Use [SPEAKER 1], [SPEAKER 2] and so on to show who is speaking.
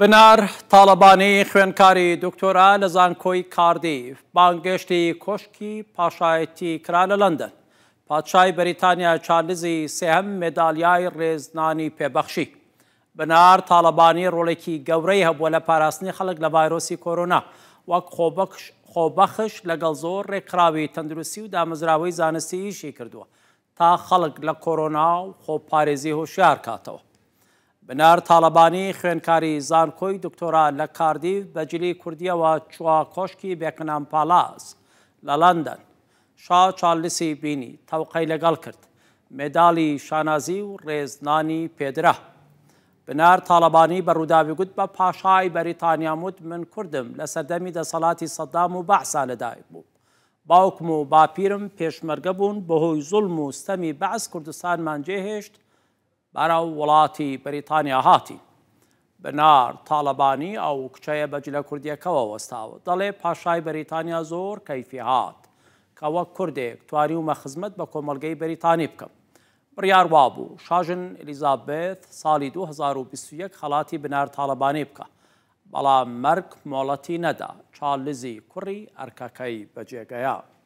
[SPEAKER 1] بنار تاالبانەی خوێنکاری دکتۆرا لە زانکۆی کاردیف بانگەشتی کۆشکی پاشایەتی کرا لە لندن پادشای بەریتانیا چارلزی سێهم مێدالیای ڕێزنانی پێبەخشی بنار تاالبانی ڕۆڵێکی گەورەی هەبووە لە پاراستنی خەڵک لە ڤایرۆسی کۆرۆنا وەک خۆبەخش لەگەڵ زۆر ڕێکراوی تەندروستی و دامزراوەی زانستی ئیشی کردووە تا خەڵک لە کۆرۆنا و خۆپارێزی هۆشیار کاتەوە بنار تاالبانی خوێنکاری زانکۆی دکتۆرا لە کاردیف بەجلی کوردیەوە چوە کۆشکی بێکنام پالاس لە لندن شا چالسی بینی تەوقەی لەگەڵ کرد مێدالی شانازی و ڕێزنانی پێدرا بنار تاالبانی بە ڕووداویگوت بە پاشای بەریتانیاموت من کوردم لە سەردەمی دەسەڵاتی سەدام و بەعسا لەدای بوو باوکم و باپیرم پێشمەرگە بوون بەهۆی زوڵم و ستەمی بەعس کوردستانمان جێهێشت بەرەو وڵاتی بەریتانیا هاتی بنار تاالبانی ئەو کچەیە بەجلە کوردیەکەەوە وەستاوە دەڵێ پاشای بەریتانیا زۆر کەیفی هاات کەوە کوردێک تواری ومە خزمەت بە کۆمەلگەی بەریتانی بکەم بڕیار وابوو شاژن ئلیزابێت ساڵی 2021 خەڵاتی بنار تاالبانی بکە بەڵام مەرگ مۆڵەتی نەدا چالزی کوڕی ئەرکەکەی بەجێگەیات.